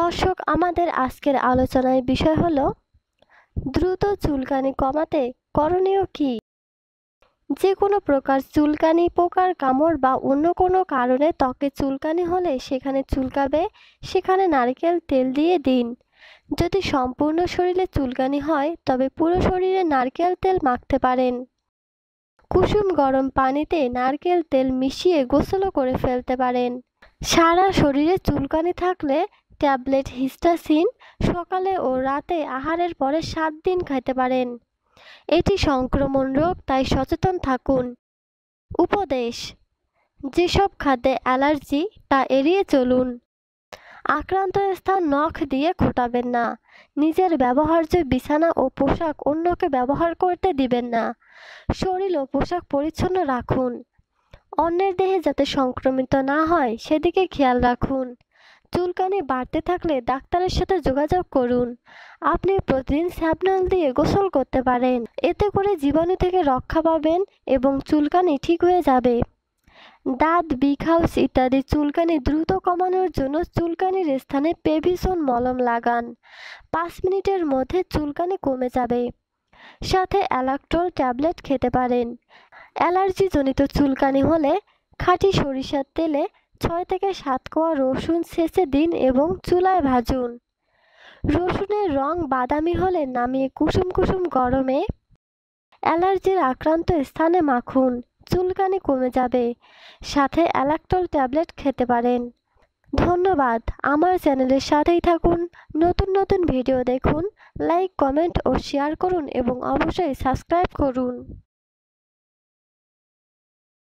দর্শক আমাদের আজকের আলোচনায় বিষয় হল দ্রুত চুলকানি কমাতে করণীয় কি যে কোনো প্রকার চুলকানি পোকার কামড় বা অন্য কোনো কারণে ত্বকে চুলকানি হলে সেখানে চুলকাবে সেখানে নারকেল তেল দিয়ে দিন যদি সম্পূর্ণ শরীরে চুলকানি হয় তবে পুরো শরীরে নারকেল তেল মাখতে পারেন কুসুম গরম পানিতে নারকেল তেল মিশিয়ে গোসলও করে ফেলতে পারেন সারা শরীরে চুলকানি থাকলে ট্যাবলেট হিস্টাসিন সকালে ও রাতে আহারের পরে সাত দিন খাইতে পারেন এটি সংক্রমণ রোগ তাই সচেতন থাকুন উপদেশ যেসব খাদ্যে অ্যালার্জি তা এড়িয়ে চলুন আক্রান্ত স্থান নখ দিয়ে খোটাবেন না নিজের ব্যবহার্য বিছানা ও পোশাক অন্যকে ব্যবহার করতে দিবেন না শরীর ও পোশাক পরিচ্ছন্ন রাখুন অন্যের দেহে যাতে সংক্রমিত না হয় সেদিকে খেয়াল রাখুন চুলকানি বাড়তে থাকলে ডাক্তারের সাথে যোগাযোগ করুন আপনি প্রতিদিন স্যাপনাল দিয়ে গোসল করতে পারেন এতে করে জীবাণু থেকে রক্ষা পাবেন এবং চুলকানি ঠিক হয়ে যাবে দাঁত বিগ হাউস ইত্যাদি চুলকানি দ্রুত কমানোর জন্য চুলকানির স্থানে পেভিসন মলম লাগান পাঁচ মিনিটের মধ্যে চুলকানি কমে যাবে সাথে অ্যালাক্ট্রল ট্যাবলেট খেতে পারেন অ্যালার্জিজনিত চুলকানি হলে খাঁটি সরিষার তেলে ছয় থেকে সাত কোয়া রসুন ছেঁচে দিন এবং চুলায় ভাজুন রসুনের রং বাদামি হলে নামিয়ে কুসুম কুসুম গরমে অ্যালার্জির আক্রান্ত স্থানে মাখুন চুলকানি কমে যাবে সাথে অ্যালাক্টল ট্যাবলেট খেতে পারেন ধন্যবাদ আমার চ্যানেলের সাথেই থাকুন নতুন নতুন ভিডিও দেখুন লাইক কমেন্ট ও শেয়ার করুন এবং অবশ্যই সাবস্ক্রাইব করুন